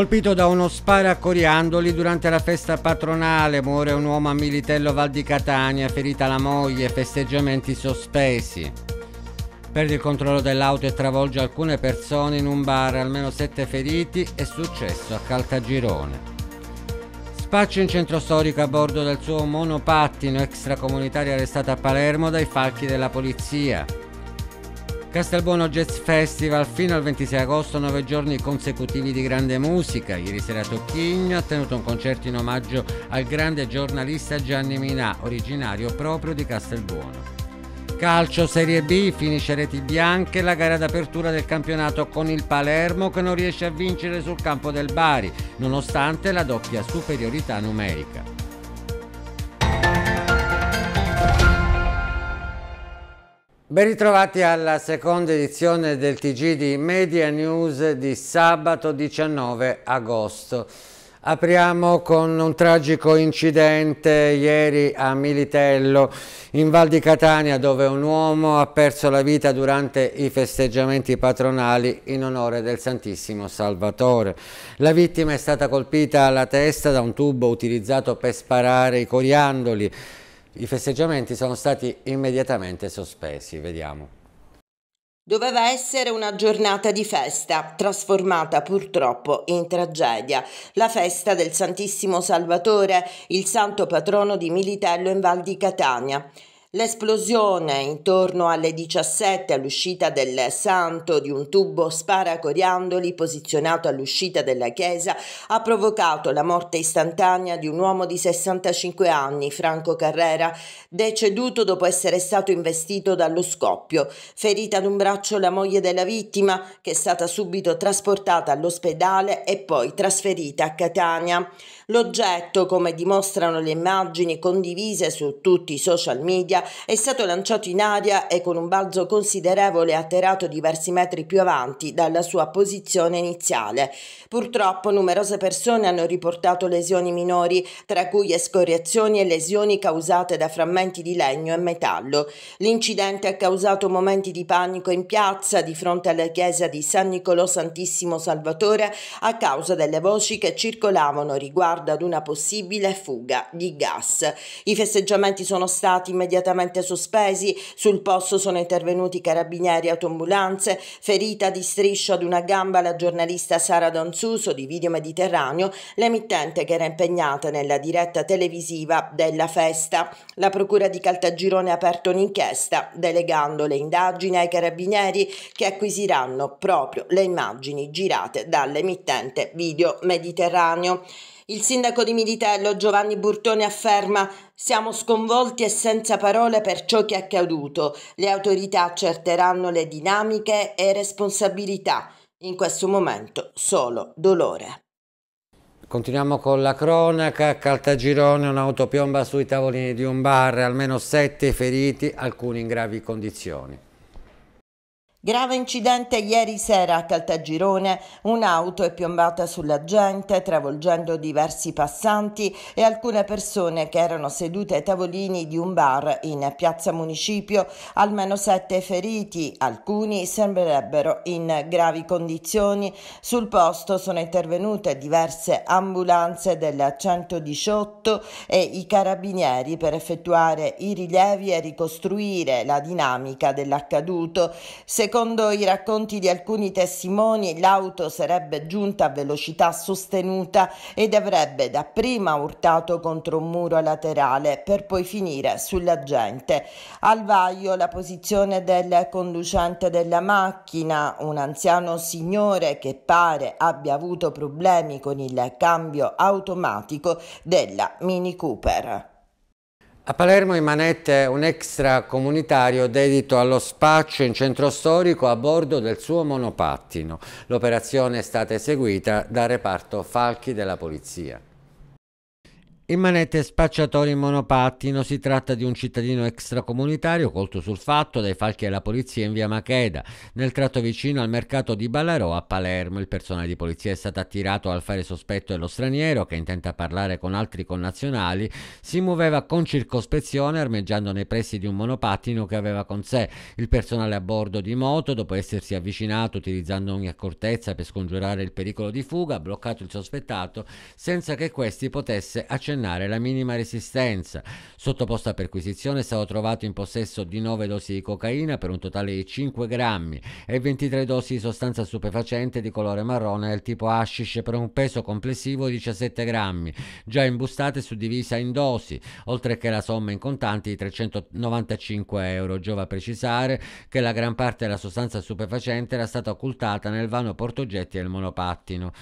Colpito da uno sparo a Coriandoli durante la festa patronale, muore un uomo a Militello Val di Catania, ferita la moglie, festeggiamenti sospesi. Perde il controllo dell'auto e travolge alcune persone in un bar, almeno sette feriti, è successo a Caltagirone. Spaccio in centro storico a bordo del suo monopattino extracomunitario arrestato a Palermo dai falchi della polizia. Castelbuono Jazz Festival fino al 26 agosto, 9 giorni consecutivi di grande musica. Ieri sera Tocchigno ha tenuto un concerto in omaggio al grande giornalista Gianni Minà, originario proprio di Castelbuono. Calcio Serie B, finisce reti bianche la gara d'apertura del campionato con il Palermo che non riesce a vincere sul campo del Bari, nonostante la doppia superiorità numerica. Ben ritrovati alla seconda edizione del TG di Media News di sabato 19 agosto. Apriamo con un tragico incidente ieri a Militello in Val di Catania dove un uomo ha perso la vita durante i festeggiamenti patronali in onore del Santissimo Salvatore. La vittima è stata colpita alla testa da un tubo utilizzato per sparare i coriandoli i festeggiamenti sono stati immediatamente sospesi, vediamo. Doveva essere una giornata di festa, trasformata purtroppo in tragedia. La festa del Santissimo Salvatore, il santo patrono di Militello in Val di Catania. L'esplosione intorno alle 17 all'uscita del Santo di un tubo sparacoriandoli posizionato all'uscita della chiesa ha provocato la morte istantanea di un uomo di 65 anni, Franco Carrera, deceduto dopo essere stato investito dallo scoppio. Ferita ad un braccio la moglie della vittima, che è stata subito trasportata all'ospedale e poi trasferita a Catania. L'oggetto, come dimostrano le immagini condivise su tutti i social media, è stato lanciato in aria e con un balzo considerevole atterrato diversi metri più avanti dalla sua posizione iniziale. Purtroppo numerose persone hanno riportato lesioni minori, tra cui escoriazioni e lesioni causate da frammenti di legno e metallo. L'incidente ha causato momenti di panico in piazza di fronte alla chiesa di San Nicolò Santissimo Salvatore a causa delle voci che circolavano riguardo riguardo ad una possibile fuga di gas. I festeggiamenti sono stati immediatamente sospesi, sul posto sono intervenuti carabinieri e autoambulanze, ferita di striscio ad una gamba la giornalista Sara Donzuso di Video Mediterraneo, l'emittente che era impegnata nella diretta televisiva della festa. La procura di Caltagirone ha aperto un'inchiesta, delegando le indagini ai carabinieri che acquisiranno proprio le immagini girate dall'emittente Video Mediterraneo. Il sindaco di Militello Giovanni Burtone afferma siamo sconvolti e senza parole per ciò che è accaduto. Le autorità accerteranno le dinamiche e responsabilità. In questo momento solo dolore. Continuiamo con la cronaca, a Caltagirone un'autopiomba sui tavolini di un bar, almeno sette feriti, alcuni in gravi condizioni. Grave incidente ieri sera a Caltagirone, un'auto è piombata sulla gente travolgendo diversi passanti e alcune persone che erano sedute ai tavolini di un bar in piazza Municipio, almeno sette feriti, alcuni sembrerebbero in gravi condizioni. Sul posto sono intervenute diverse ambulanze del 118 e i carabinieri per effettuare i rilievi e ricostruire la dinamica dell'accaduto. Se Secondo i racconti di alcuni testimoni, l'auto sarebbe giunta a velocità sostenuta ed avrebbe dapprima urtato contro un muro laterale per poi finire sulla gente. Al vaglio la posizione del conducente della macchina, un anziano signore che pare abbia avuto problemi con il cambio automatico della Mini Cooper. A Palermo in manette un extracomunitario dedito allo spaccio in centro storico a bordo del suo monopattino. L'operazione è stata eseguita dal reparto Falchi della Polizia. Il manette spacciatore in monopattino si tratta di un cittadino extracomunitario colto sul fatto dai falchi della polizia in via Macheda, nel tratto vicino al mercato di Ballarò a Palermo. Il personale di polizia è stato attirato al fare sospetto dello straniero che intenta parlare con altri connazionali. Si muoveva con circospezione armeggiando nei pressi di un monopattino che aveva con sé. Il personale a bordo di moto, dopo essersi avvicinato utilizzando ogni accortezza per scongiurare il pericolo di fuga, ha bloccato il sospettato senza che questi potesse accendere ottennare la minima resistenza. Sottoposto a perquisizione è stato trovato in possesso di 9 dosi di cocaina per un totale di 5 grammi e 23 dosi di sostanza stupefacente di colore marrone del tipo hashish per un peso complessivo di 17 grammi, già imbustate e suddivisa in dosi, oltre che la somma in contanti di 395 euro. Giova precisare che la gran parte della sostanza stupefacente era stata occultata nel vano portogetti del monopattino.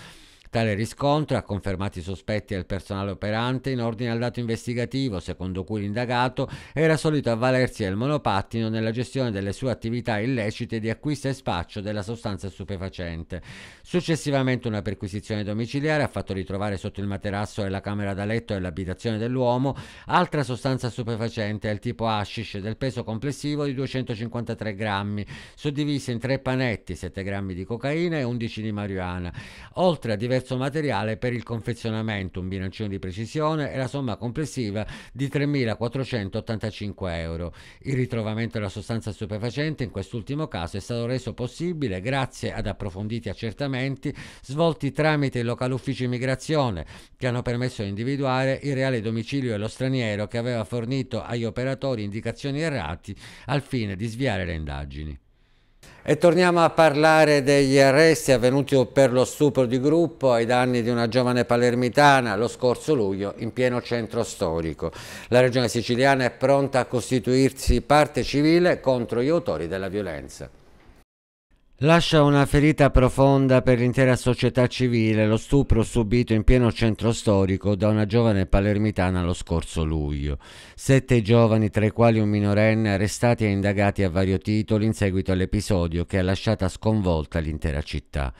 Tale riscontro ha confermato i sospetti del personale operante in ordine al dato investigativo, secondo cui l'indagato era solito avvalersi del monopattino nella gestione delle sue attività illecite di acquisto e spaccio della sostanza stupefacente. Successivamente una perquisizione domiciliare ha fatto ritrovare sotto il materasso della camera da letto dell'abitazione dell'uomo altra sostanza stupefacente del tipo hashish del peso complessivo di 253 grammi, suddivisa in tre panetti, 7 grammi di cocaina e 11 di marijuana, oltre a diversi prezzo materiale per il confezionamento, un bilancino di precisione e la somma complessiva di 3.485 euro. Il ritrovamento della sostanza stupefacente in quest'ultimo caso è stato reso possibile grazie ad approfonditi accertamenti svolti tramite il locale ufficio immigrazione che hanno permesso di individuare il reale domicilio dello straniero che aveva fornito agli operatori indicazioni errati al fine di sviare le indagini. E torniamo a parlare degli arresti avvenuti per lo stupro di gruppo ai danni di una giovane palermitana lo scorso luglio in pieno centro storico. La regione siciliana è pronta a costituirsi parte civile contro gli autori della violenza. Lascia una ferita profonda per l'intera società civile lo stupro subito in pieno centro storico da una giovane palermitana lo scorso luglio. Sette giovani, tra i quali un minorenne, arrestati e indagati a vario titolo in seguito all'episodio che ha lasciata sconvolta l'intera città.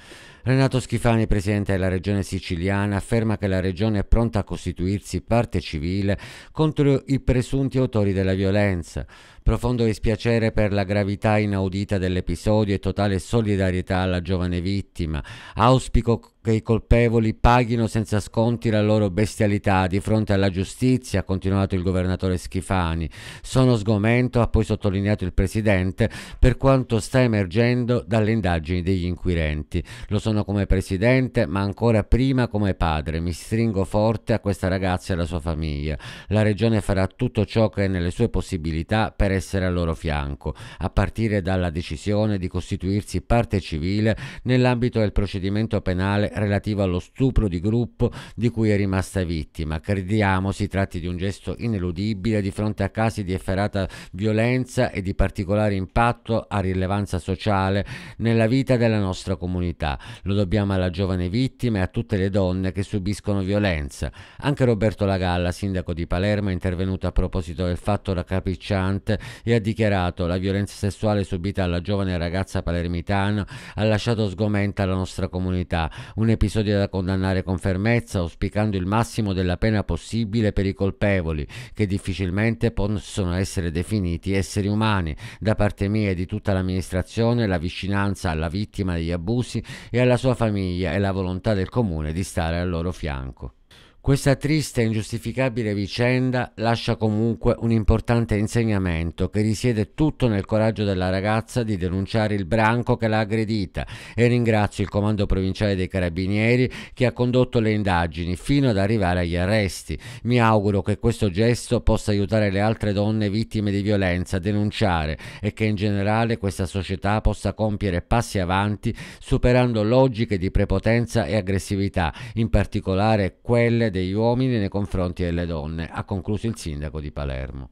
Renato Schifani, presidente della regione siciliana, afferma che la regione è pronta a costituirsi parte civile contro i presunti autori della violenza. Profondo dispiacere per la gravità inaudita dell'episodio e totale solidarietà alla giovane vittima. Auspico che i colpevoli paghino senza sconti la loro bestialità di fronte alla giustizia, ha continuato il governatore Schifani. Sono sgomento, ha poi sottolineato il Presidente, per quanto sta emergendo dalle indagini degli inquirenti. Lo sono come Presidente, ma ancora prima come padre. Mi stringo forte a questa ragazza e alla sua famiglia. La Regione farà tutto ciò che è nelle sue possibilità per essere al loro fianco, a partire dalla decisione di costituirsi parte civile nell'ambito del procedimento penale minore relativa allo stupro di gruppo di cui è rimasta vittima. Crediamo si tratti di un gesto ineludibile di fronte a casi di efferata violenza e di particolare impatto a rilevanza sociale nella vita della nostra comunità. Lo dobbiamo alla giovane vittima e a tutte le donne che subiscono violenza. Anche Roberto Lagalla, sindaco di Palermo, è intervenuto a proposito del fatto raccapricciante e ha dichiarato la violenza sessuale subita alla giovane ragazza palermitana ha lasciato sgomenta la nostra comunità, un episodio da condannare con fermezza, auspicando il massimo della pena possibile per i colpevoli, che difficilmente possono essere definiti esseri umani. Da parte mia e di tutta l'amministrazione, la vicinanza alla vittima degli abusi e alla sua famiglia e la volontà del comune di stare al loro fianco. Questa triste e ingiustificabile vicenda lascia comunque un importante insegnamento che risiede tutto nel coraggio della ragazza di denunciare il branco che l'ha aggredita e ringrazio il Comando Provinciale dei Carabinieri che ha condotto le indagini fino ad arrivare agli arresti. Mi auguro che questo gesto possa aiutare le altre donne vittime di violenza a denunciare e che in generale questa società possa compiere passi avanti superando logiche di prepotenza e aggressività, in particolare quelle dovere degli uomini nei confronti delle donne, ha concluso il sindaco di Palermo.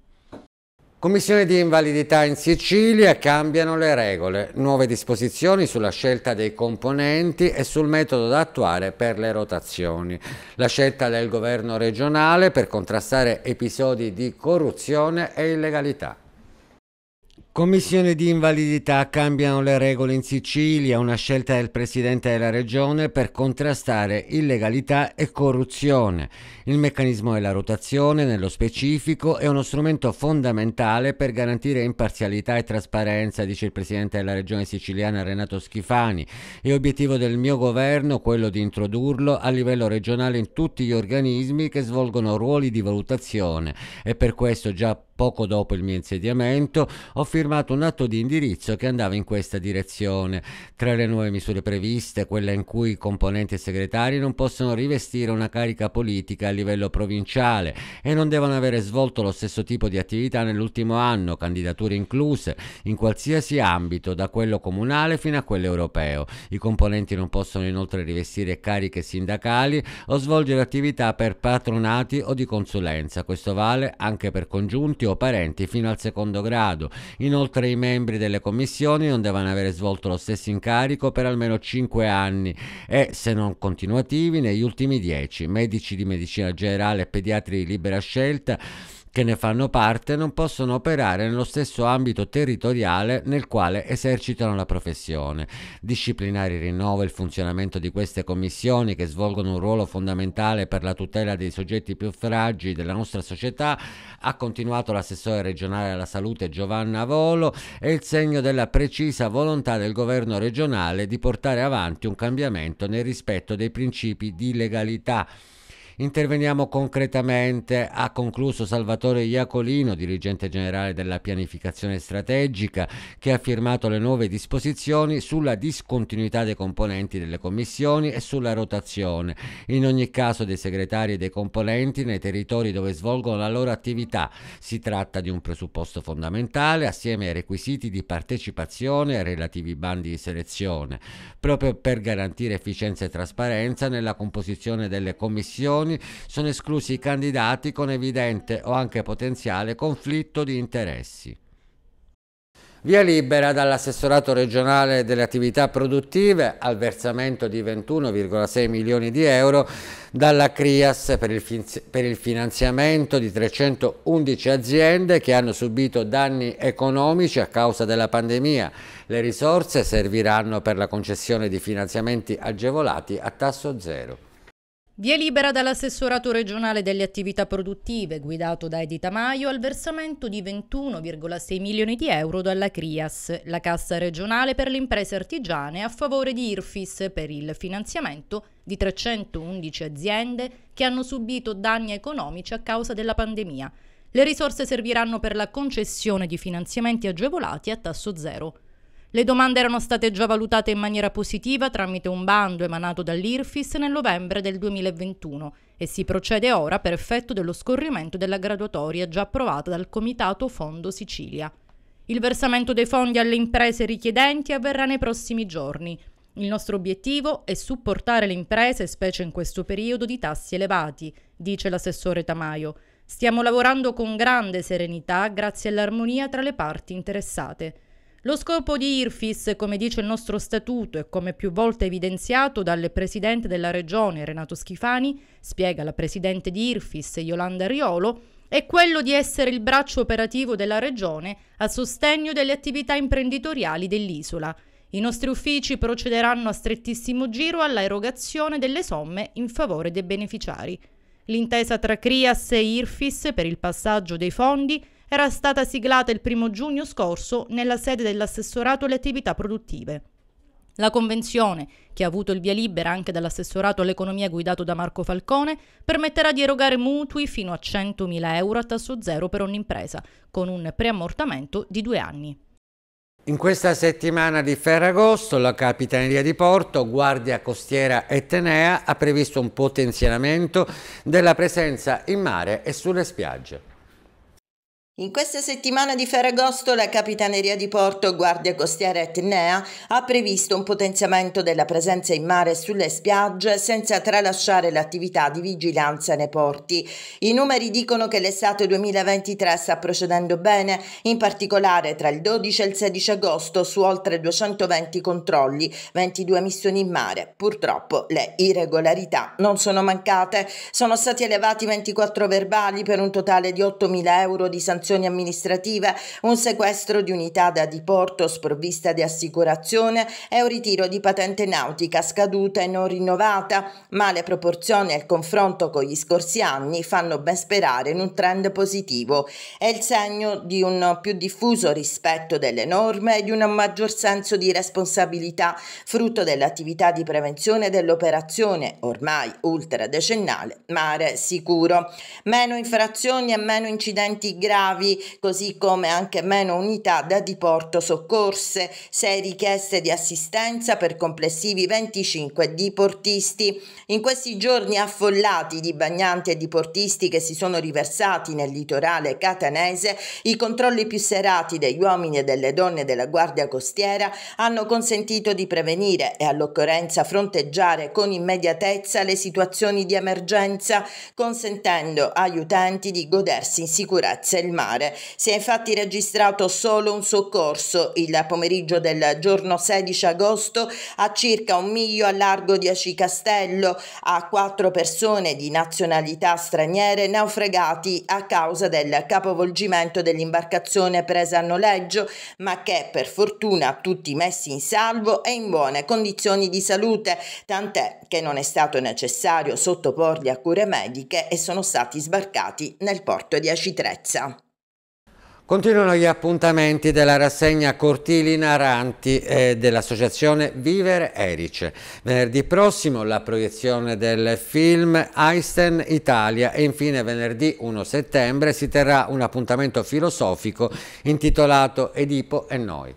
Commissione di invalidità in Sicilia cambiano le regole, nuove disposizioni sulla scelta dei componenti e sul metodo da attuare per le rotazioni. La scelta del governo regionale per contrastare episodi di corruzione e illegalità. Commissione di invalidità cambiano le regole in Sicilia, una scelta del Presidente della Regione per contrastare illegalità e corruzione. Il meccanismo della rotazione, nello specifico, è uno strumento fondamentale per garantire imparzialità e trasparenza, dice il presidente della regione siciliana Renato Schifani. È obiettivo del mio governo quello di introdurlo a livello regionale in tutti gli organismi che svolgono ruoli di valutazione e per questo già poco dopo il mio insediamento, ho firmato un atto di indirizzo che andava in questa direzione. Tra le nuove misure previste, quella in cui i componenti e segretari non possono rivestire una carica politica livello provinciale e non devono avere svolto lo stesso tipo di attività nell'ultimo anno, candidature incluse, in qualsiasi ambito, da quello comunale fino a quello europeo. I componenti non possono inoltre rivestire cariche sindacali o svolgere attività per patronati o di consulenza. Questo vale anche per congiunti o parenti fino al secondo grado. Inoltre i membri delle commissioni non devono avere svolto lo stesso incarico per almeno 5 anni e, se non continuativi, negli ultimi 10. Medici di medicina medicina generale e pediatri di libera scelta che ne fanno parte non possono operare nello stesso ambito territoriale nel quale esercitano la professione. Disciplinare il rinnovo e il funzionamento di queste commissioni che svolgono un ruolo fondamentale per la tutela dei soggetti più fragili della nostra società, ha continuato l'assessore regionale alla salute Giovanna Volo, è il segno della precisa volontà del governo regionale di portare avanti un cambiamento nel rispetto dei principi di legalità Interveniamo concretamente, ha concluso Salvatore Iacolino, dirigente generale della pianificazione strategica, che ha firmato le nuove disposizioni sulla discontinuità dei componenti delle commissioni e sulla rotazione, in ogni caso dei segretari e dei componenti nei territori dove svolgono la loro attività. Si tratta di un presupposto fondamentale assieme ai requisiti di partecipazione e ai relativi bandi di selezione, proprio per garantire efficienza e trasparenza nella composizione delle commissioni elezioni sono esclusi i candidati con evidente o anche potenziale conflitto di interessi. Via libera dall'assessorato regionale delle attività produttive al versamento di 21,6 milioni di euro dalla CRIAS per il, per il, finanziamento di 311 aziende che hanno subito danni economici a causa della pandemia. Le risorse serviranno per la concessione di finanziamenti agevolati a tasso zero. Via libera dall'assessorato regionale delle attività produttive, guidato da Edita Maio, al versamento di 21,6 milioni di euro dalla CRIAS, la Cassa regionale per le imprese artigiane, a favore di IRFIS per il finanziamento di 311 aziende che hanno subito danni economici a causa della pandemia. Le risorse serviranno per la concessione di finanziamenti agevolati a tasso zero. Le domande erano state già valutate in maniera positiva tramite un bando emanato dall'IRFIS nel novembre del 2021 e si procede ora per effetto dello scorrimento della graduatoria già approvata dal Comitato Fondo Sicilia. Il versamento dei fondi alle imprese richiedenti avverrà nei prossimi giorni. Il nostro obiettivo è supportare le imprese, specie in questo periodo di tassi elevati, dice l'assessore Tamaio. Stiamo lavorando con grande serenità grazie all'armonia tra le parti interessate. Lo scopo di IRFIS, come dice il nostro statuto e come più volte evidenziato dal presidente della regione Renato Schifani, spiega la presidente di IRFIS Yolanda Riolo, è quello di essere il braccio operativo della regione a sostegno delle attività imprenditoriali dell'isola. I nostri uffici procederanno a strettissimo giro alla erogazione delle somme in favore dei beneficiari. L'intesa tra CRIAS e IRFIS per il passaggio dei fondi era stata siglata il primo giugno scorso nella sede dell'assessorato alle attività produttive. La convenzione, che ha avuto il via libera anche dall'assessorato all'economia guidato da Marco Falcone, permetterà di erogare mutui fino a 100.000 euro a tasso zero per ogni impresa, con un preammortamento di due anni. In questa settimana di Ferragosto la Capitaneria di Porto, Guardia Costiera e ha previsto un potenziamento della presenza in mare e sulle spiagge. In questa settimana di Ferragosto la Capitaneria di Porto Guardia Costiera Etnea ha previsto un potenziamento della presenza in mare sulle spiagge senza tralasciare l'attività di vigilanza nei porti. I numeri dicono che l'estate 2023 sta procedendo bene, in particolare tra il 12 e il 16 agosto su oltre 220 controlli, 22 missioni in mare. Purtroppo le irregolarità non sono mancate, sono stati elevati 24 verbali per un totale di 8.000 euro di sanzioni infrazioni amministrative, un sequestro di unità da diporto sprovvista di assicurazione e un ritiro di patente nautica scaduta e non rinnovata, ma le proporzioni e il confronto con gli scorsi anni fanno ben sperare in un trend positivo. È il segno di un più diffuso rispetto delle norme e di un maggior senso di responsabilità, frutto dell'attività di prevenzione dell'operazione, ormai ultra decennale, Mare Sicuro. Meno infrazioni e meno incidenti gravi navi, così come anche meno unità da diporto soccorse, 6 richieste di assistenza per complessivi 25 diportisti. In questi giorni affollati di bagnanti e diportisti che si sono riversati nel litorale catanese, i controlli più serati degli uomini e delle donne della Guardia Costiera hanno consentito di prevenire e all'occorrenza fronteggiare con immediatezza le situazioni di emergenza, consentendo agli utenti di godersi in sicurezza il mare mare. Si è infatti registrato solo un soccorso il pomeriggio del giorno 16 agosto a circa un miglio a largo di Acicastello a quattro persone di nazionalità straniere naufragati a causa del capovolgimento dell'imbarcazione presa a noleggio ma che per fortuna tutti messi in salvo e in buone condizioni di salute tant'è che non è stato necessario sottoporli a cure mediche e sono stati sbarcati nel porto di Acitrezza. Continuano gli appuntamenti della rassegna Cortili Naranti eh, dell'associazione Vivere Erice. Venerdì prossimo la proiezione del film Einstein Italia e infine venerdì 1 settembre si terrà un appuntamento filosofico intitolato Edipo e noi.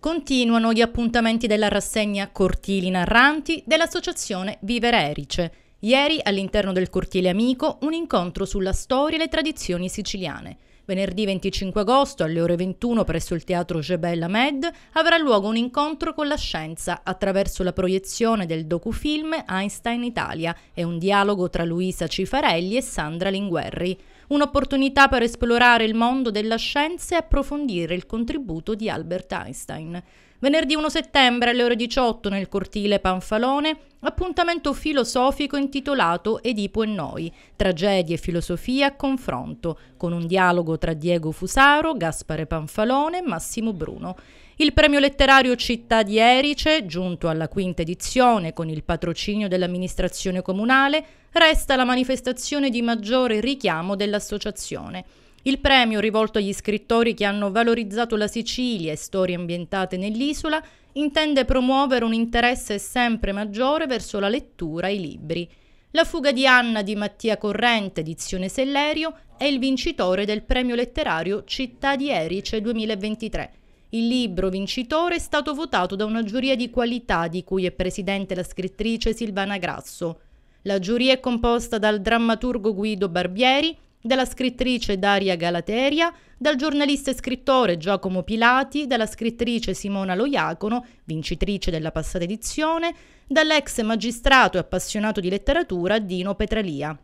Continuano gli appuntamenti della rassegna Cortili Narranti dell'associazione Vivere Erice. Ieri all'interno del Cortile Amico un incontro sulla storia e le tradizioni siciliane. Venerdì 25 agosto alle ore 21 presso il teatro Jebel Ahmed avrà luogo un incontro con la scienza attraverso la proiezione del docufilm Einstein Italia e un dialogo tra Luisa Cifarelli e Sandra Linguerri. Un'opportunità per esplorare il mondo della scienza e approfondire il contributo di Albert Einstein. Venerdì 1 settembre alle ore 18 nel cortile Panfalone, appuntamento filosofico intitolato Edipo e noi, tragedie e filosofia a confronto, con un dialogo tra Diego Fusaro, Gaspare Panfalone e Massimo Bruno. Il premio letterario Città di Erice, giunto alla quinta edizione con il patrocinio dell'amministrazione comunale, resta la manifestazione di maggiore richiamo dell'associazione. Il premio rivolto agli scrittori che hanno valorizzato la Sicilia e storie ambientate nell'isola intende promuovere un interesse sempre maggiore verso la lettura e i libri. La fuga di Anna di Mattia Corrente, edizione Sellerio, è il vincitore del premio letterario Città di Erice 2023. Il libro vincitore è stato votato da una giuria di qualità di cui è presidente la scrittrice Silvana Grasso. La giuria è composta dal drammaturgo Guido Barbieri, dalla scrittrice Daria Galateria, dal giornalista e scrittore Giacomo Pilati, dalla scrittrice Simona Loiacono, vincitrice della passata edizione, dall'ex magistrato e appassionato di letteratura Dino Petralia.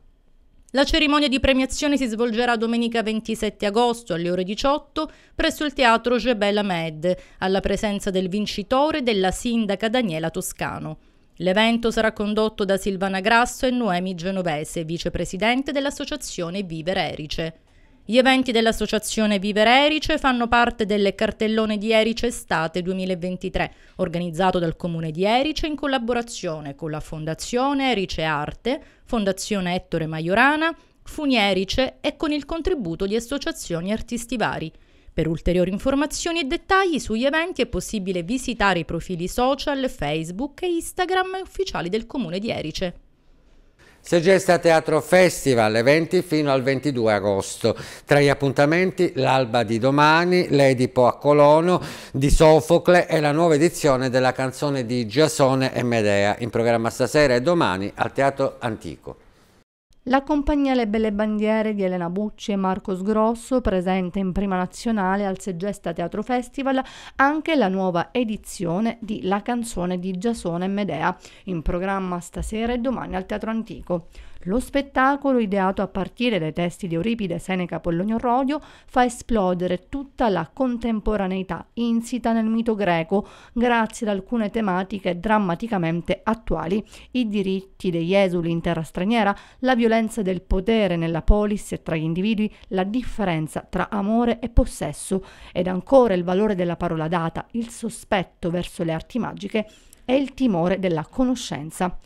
La cerimonia di premiazione si svolgerà domenica 27 agosto alle ore 18 presso il teatro Gebella Med, alla presenza del vincitore e della sindaca Daniela Toscano. L'evento sarà condotto da Silvana Grasso e Noemi Genovese, vicepresidente dell'associazione Vivere Erice. Gli eventi dell'associazione Vivere Erice fanno parte del cartellone di Erice Estate 2023, organizzato dal comune di Erice in collaborazione con la Fondazione Erice Arte, Fondazione Ettore Maiorana, Funierice e con il contributo di associazioni artisti vari. Per ulteriori informazioni e dettagli sugli eventi è possibile visitare i profili social, Facebook e Instagram ufficiali del Comune di Erice. Segesta Teatro Festival, eventi fino al 22 agosto. Tra gli appuntamenti l'alba di domani, l'Edipo a Colono di Sofocle e la nuova edizione della canzone di Giasone e Medea, in programma stasera e domani al Teatro Antico. La compagnia Le Belle Bandiere di Elena Bucci e Marcos Grosso presenta in prima nazionale al Segesta Teatro Festival anche la nuova edizione di La canzone di Giasone e Medea, in programma stasera e domani al Teatro Antico. Lo spettacolo, ideato a partire dai testi di Euripide, Seneca, Pollonio Rodio, fa esplodere tutta la contemporaneità insita nel mito greco grazie ad alcune tematiche drammaticamente attuali, i diritti degli esuli in terra straniera, la violenza del potere nella polis e tra gli individui, la differenza tra amore e possesso ed ancora il valore della parola data, il sospetto verso le arti magiche e il timore della conoscenza.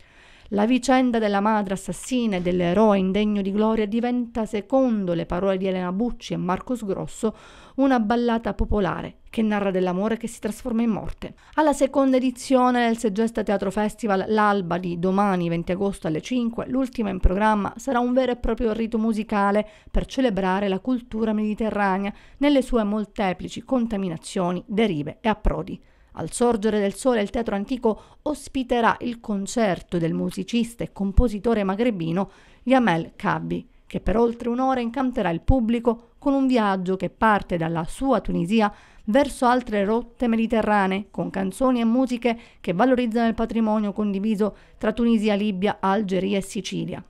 La vicenda della madre assassina e dell'eroe indegno di gloria diventa, secondo le parole di Elena Bucci e Marco Sgrosso, una ballata popolare che narra dell'amore che si trasforma in morte. Alla seconda edizione del Segesta Teatro Festival, l'alba di domani 20 agosto alle 5, l'ultima in programma, sarà un vero e proprio rito musicale per celebrare la cultura mediterranea nelle sue molteplici contaminazioni, derive e approdi. Al sorgere del sole il teatro antico ospiterà il concerto del musicista e compositore magrebino Yamel Kabbi, che per oltre un'ora incanterà il pubblico con un viaggio che parte dalla sua Tunisia verso altre rotte mediterranee, con canzoni e musiche che valorizzano il patrimonio condiviso tra Tunisia, Libia, Algeria e Sicilia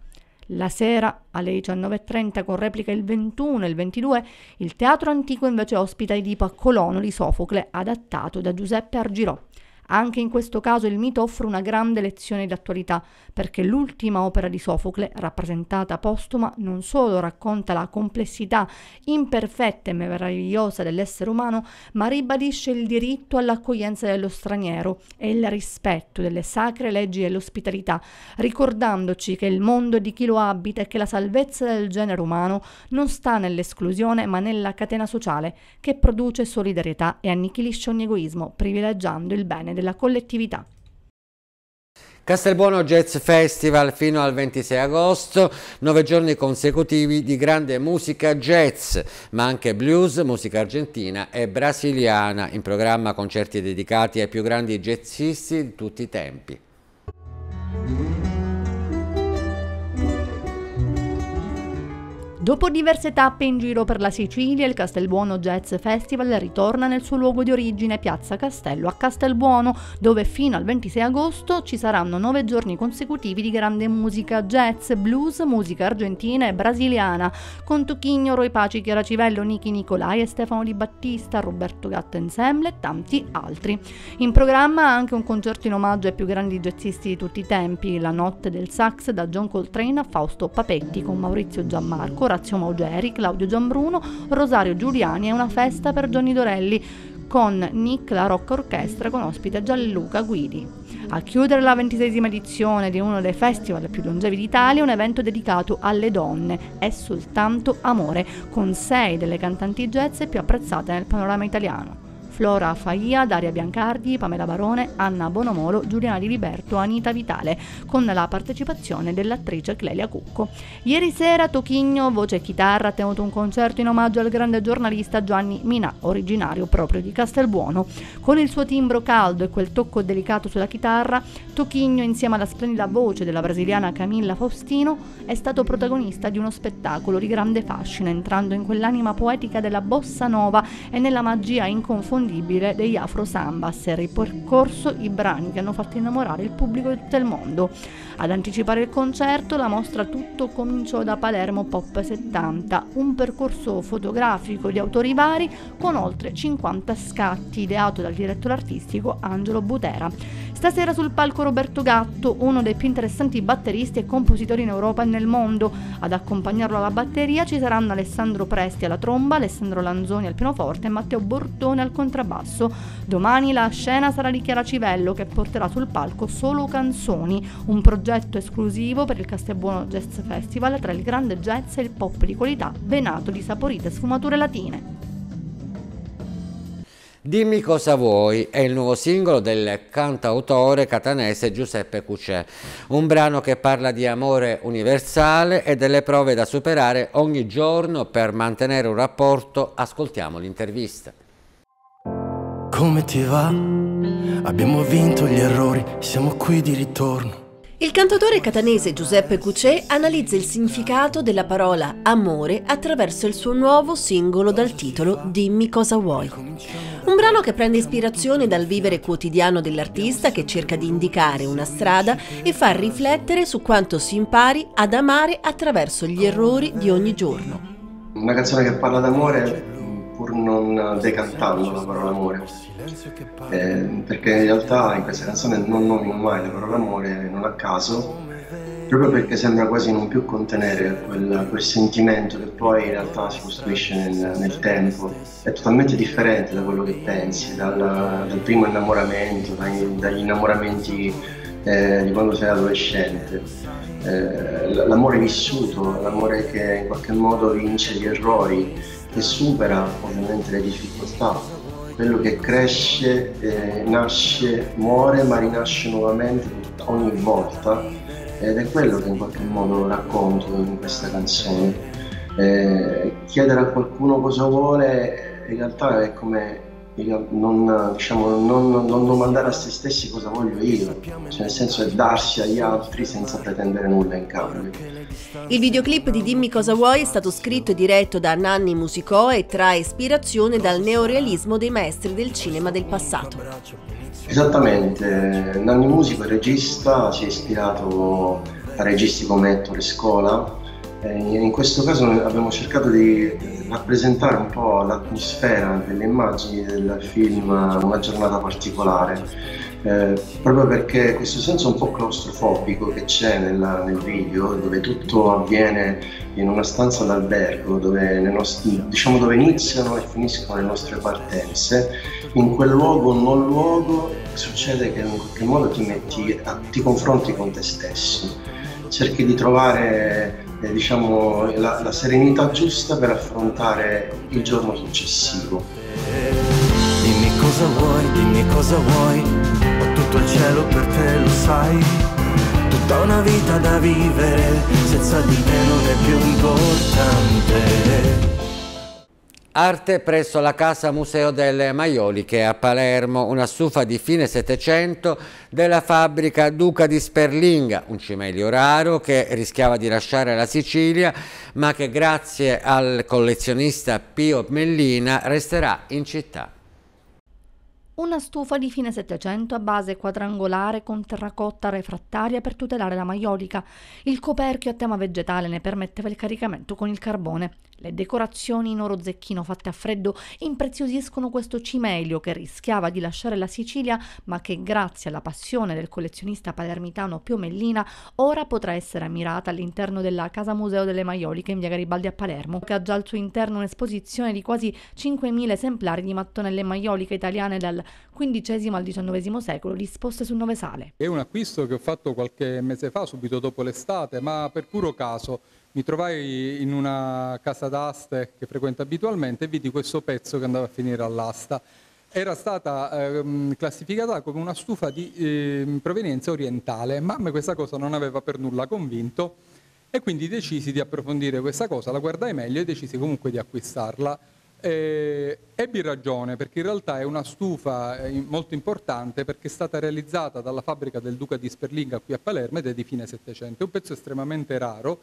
la sera alle 19.30 con replica il 21 e il 22, il Teatro Antico invece ospita Edipo a Colono di Sofocle, adattato da Giuseppe Argirò. Anche in questo caso il mito offre una grande lezione d'attualità, perché l'ultima opera di Sofocle, rappresentata postuma, non solo racconta la complessità imperfetta e meravigliosa dell'essere umano, ma ribadisce il diritto all'accoglienza dello straniero e il rispetto delle sacre leggi dell'ospitalità, ricordandoci che il mondo di chi lo abita e che la salvezza del genere umano non sta nell'esclusione ma nella catena sociale che produce solidarietà e annichilisce ogni egoismo, privilegiando il bene della collettività. Castelbuono Jazz Festival fino al 26 agosto, nove giorni consecutivi di grande musica jazz, ma anche blues, musica argentina e brasiliana, in programma concerti dedicati ai più grandi jazzisti di tutti i tempi. Dopo diverse tappe in giro per la Sicilia, il Castelbuono Jazz Festival ritorna nel suo luogo di origine, Piazza Castello a Castelbuono, dove fino al 26 agosto ci saranno nove giorni consecutivi di grande musica jazz, blues, musica argentina e brasiliana, con Tuchigno, Roy Paci, Chiara Civello, Niki Nicolai e Stefano Di Battista, Roberto Gatto Ensemble e tanti altri. In programma anche un concerto in omaggio ai più grandi jazzisti di tutti i tempi, La notte del sax da John Coltrane a Fausto Papetti con Maurizio Giammarco Orazio Maugeri, Claudio Giambruno, Rosario Giuliani e una festa per Gianni Dorelli con Nick la Rock Orchestra con ospite Gianluca Guidi. A chiudere la ventisesima edizione di uno dei festival più longevi d'Italia, un evento dedicato alle donne, è soltanto amore, con sei delle cantanti jazz più apprezzate nel panorama italiano. Flora Faia, Daria Biancardi, Pamela Barone, Anna Bonomolo, Giuliana Di Liberto, Anita Vitale, con la partecipazione dell'attrice Clelia Cucco. Ieri sera Tochigno, voce e chitarra, ha tenuto un concerto in omaggio al grande giornalista Gianni Minà, originario proprio di Castelbuono. Con il suo timbro caldo e quel tocco delicato sulla chitarra, Tochigno, insieme alla splendida voce della brasiliana Camilla Faustino, è stato protagonista di uno spettacolo di grande fascino, entrando in quell'anima poetica della bossa nova e nella magia inconfondibile imprescindibile degli Afro Sambas e ripercorso i brani che hanno fatto innamorare il pubblico di tutto il mondo. Ad anticipare il concerto, la mostra Tutto cominciò da Palermo Pop 70, un percorso fotografico di autori vari con oltre 50 scatti ideato dal direttore artistico Angelo Butera. Stasera sul palco Roberto Gatto, uno dei più interessanti batteristi e compositori in Europa e nel mondo. Ad accompagnarlo alla batteria ci saranno Alessandro Presti alla tromba, Alessandro Lanzoni al pianoforte e Matteo Bortone al contrabbasso contrabbasso. Domani la scena sarà di Chiara Civello che porterà sul palco Solo Canzoni, un progetto esclusivo per il Castelbuono Jazz Festival tra il grande jazz e il pop di qualità venato di saporite sfumature latine. Dimmi cosa vuoi è il nuovo singolo del cantautore catanese Giuseppe Cucè, un brano che parla di amore universale e delle prove da superare ogni giorno per mantenere un rapporto. Ascoltiamo l'intervista. Come ti va? Abbiamo vinto gli errori, siamo qui di ritorno. Il cantatore catanese Giuseppe Cucè analizza il significato della parola amore attraverso il suo nuovo singolo dal titolo Dimmi cosa vuoi. Un brano che prende ispirazione dal vivere quotidiano dell'artista che cerca di indicare una strada e far riflettere su quanto si impari ad amare attraverso gli errori di ogni giorno. Una canzone che parla d'amore pur non decantando la parola amore, eh, perché in realtà in questa canzone non nomino mai la parola amore, non a caso, proprio perché sembra quasi non più contenere quel, quel sentimento che poi in realtà si costruisce nel, nel, tempo, è totalmente differente da quello che pensi, dal, dal primo innamoramento, dai, dagli innamoramenti eh, di quando sei adolescente. Eh, l'amore vissuto, l'amore che in qualche modo vince gli errori, che supera ovviamente le difficoltà, quello che cresce, eh, nasce, muore ma rinasce nuovamente ogni volta ed è quello che in qualche modo racconto in questa canzone. Eh, chiedere a qualcuno cosa vuole in realtà è come non, diciamo, non, non, domandare a se stessi cosa voglio io, cioè nel senso è darsi agli altri senza pretendere nulla in cambio. Il videoclip di Dimmi cosa vuoi è stato scritto e diretto da Nanni Musicò e trae ispirazione dal neorealismo dei maestri del cinema del passato. Esattamente, Nanni Musico, regista, si è ispirato a registi come Ettore Scola. Eh, in questo caso abbiamo cercato di rappresentare un po' l'atmosfera delle immagini del film Una giornata particolare, eh, proprio perché questo senso un po' claustrofobico che c'è nella, nel video, dove tutto avviene in una stanza d'albergo, dove, nostri, diciamo dove iniziano e finiscono le nostre partenze, in quel luogo non luogo succede che in qualche modo ti, metti, ti confronti con te stesso cerchi di trovare eh, diciamo, la, la serenità giusta per affrontare il giorno successivo. Dimmi cosa vuoi, dimmi cosa vuoi, ho tutto il cielo per te, lo sai. Tutta una vita da vivere, senza di te non è più importante. Arte presso la Casa Museo delle Maioliche a Palermo, una stufa di fine Settecento della fabbrica Duca di Sperlinga, un cimelio raro che rischiava di lasciare la Sicilia ma che grazie al collezionista Pio Mellina resterà in città. Una stufa di fine Settecento a base quadrangolare con terracotta refrattaria per tutelare la maiolica. Il coperchio a tema vegetale ne permetteva il caricamento con il carbone. Le decorazioni in oro zecchino fatte a freddo impreziosiscono questo cimelio che rischiava di lasciare la Sicilia, ma che grazie alla passione del collezionista palermitano Pio Mellina ora potrà essere ammirata all'interno della Casa Museo delle Maioliche in via Garibaldi a Palermo, che ha già al suo interno un'esposizione di quasi 5.000 esemplari di mattonelle maioliche italiane dal XV al XIX secolo disposte su nove sale. È un acquisto che ho fatto qualche mese fa, subito dopo l'estate, ma per puro caso mi trovai in una casa d'aste che frequento abitualmente e vidi questo pezzo che andava a finire all'asta. Era stata ehm, classificata come una stufa di eh, provenienza orientale, ma a me questa cosa non aveva per nulla convinto e quindi decisi di approfondire questa cosa, la guardai meglio e decisi comunque di acquistarla. Eh, ebbi ragione perché in realtà è una stufa eh, molto importante perché è stata realizzata dalla fabbrica del Duca di Sperlinga qui a Palermo ed è di fine Settecento, è un pezzo estremamente raro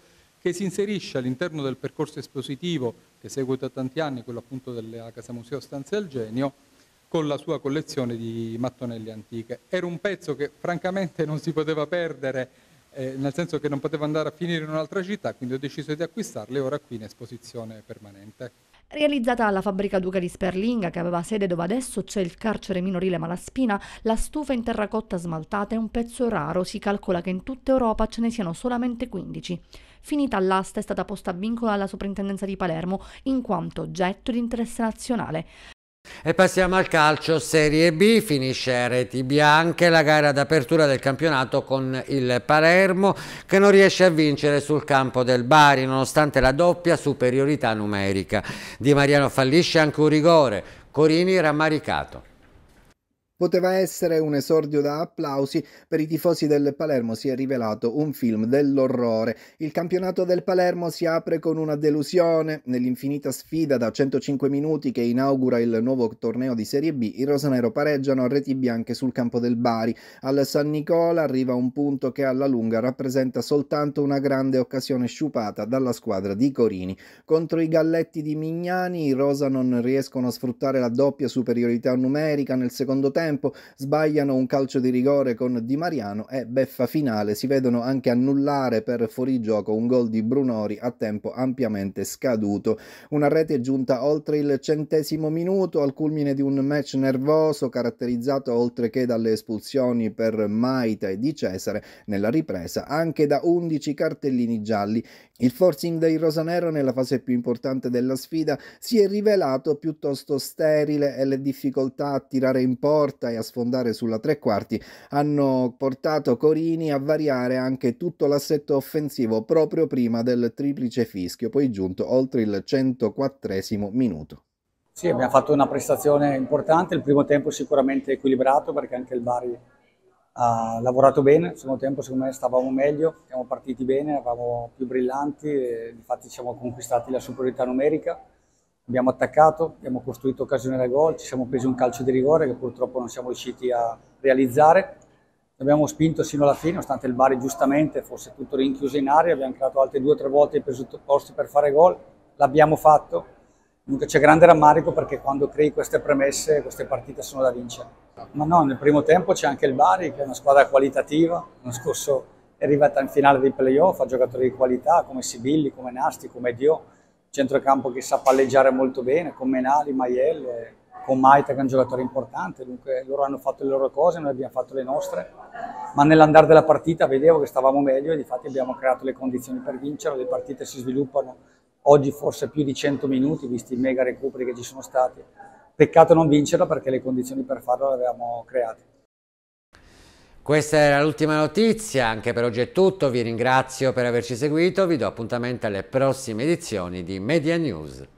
che si inserisce all'interno del percorso espositivo che segue da tanti anni, quello appunto della Casa Museo Stanze al Genio, con la sua collezione di mattonelle antiche. Era un pezzo che francamente non si poteva perdere, eh, nel senso che non poteva andare a finire in un'altra città, quindi ho deciso di acquistarle ora qui in esposizione permanente. Realizzata alla fabbrica Duca di Sperlinga, che aveva sede dove adesso c'è il carcere minorile Malaspina, la stufa in terracotta smaltata è un pezzo raro, si calcola che in tutta Europa ce ne siano solamente 15. Finita l'asta è stata posta a vincolo alla soprintendenza di Palermo in quanto oggetto di interesse nazionale. E passiamo al calcio Serie B, finisce a reti bianche la gara d'apertura del campionato con il Palermo che non riesce a vincere sul campo del Bari nonostante la doppia superiorità numerica. Di Mariano fallisce anche un rigore, Corini rammaricato. Poteva essere un esordio da applausi, per i tifosi del Palermo si è rivelato un film dell'orrore. Il campionato del Palermo si apre con una delusione. Nell'infinita sfida da 105 minuti che inaugura il nuovo torneo di Serie B, i rosanero pareggiano a reti bianche sul campo del Bari. Al San Nicola arriva un punto che alla lunga rappresenta soltanto una grande occasione sciupata dalla squadra di Corini. Contro i Galletti di Mignani i rosa non riescono a sfruttare la doppia superiorità numerica nel secondo tempo tempo, sbagliano un calcio di rigore con Di Mariano e beffa finale, si vedono anche annullare per fuorigioco un gol di Brunori a tempo ampiamente scaduto. Una rete giunta oltre il centesimo minuto al culmine di un match nervoso caratterizzato oltre che dalle espulsioni per Maita e Di Cesare nella ripresa anche da 11 cartellini gialli. Il forcing dei Rosanero nella fase più importante della sfida si è rivelato piuttosto sterile e le difficoltà a tirare in porta corta e a sfondare sulla tre quarti hanno portato Corini a variare anche tutto l'assetto offensivo proprio prima del triplice fischio, poi giunto oltre il 104 minuto. Sì, abbiamo fatto una prestazione importante, il primo tempo sicuramente equilibrato perché anche il Bari ha lavorato bene, il secondo tempo secondo me stavamo meglio, siamo partiti bene, eravamo più brillanti, e, infatti siamo conquistati la superiorità numerica abbiamo attaccato, abbiamo costruito occasione da gol, ci siamo presi un calcio di rigore che purtroppo non siamo riusciti a realizzare, abbiamo spinto sino alla fine, nonostante il Bari giustamente fosse tutto rinchiuso in aria, abbiamo creato altre due o tre volte i presupposti per fare gol, l'abbiamo fatto, Dunque c'è grande rammarico perché quando crei queste premesse queste partite sono da vincere. Ma no, nel primo tempo c'è anche il Bari che è una squadra qualitativa, l'anno scorso è arrivata in finale dei playoff, ha giocatori di qualità come Sibilli, come Nasti, come Dio, centrocampo che sa palleggiare molto bene, con Menali, Maiel, con Maita che è un giocatore importante, dunque loro hanno fatto le loro cose, noi abbiamo fatto le nostre, ma nell'andare della partita vedevo che stavamo meglio e di fatto abbiamo creato le condizioni per vincere, le partite si sviluppano oggi forse più di 100 minuti, visti i mega recuperi che ci sono stati, peccato non vincerla perché le condizioni per farlo le avevamo create. Questa era l'ultima notizia, anche per oggi è tutto, vi ringrazio per averci seguito, vi do appuntamento alle prossime edizioni di Media News.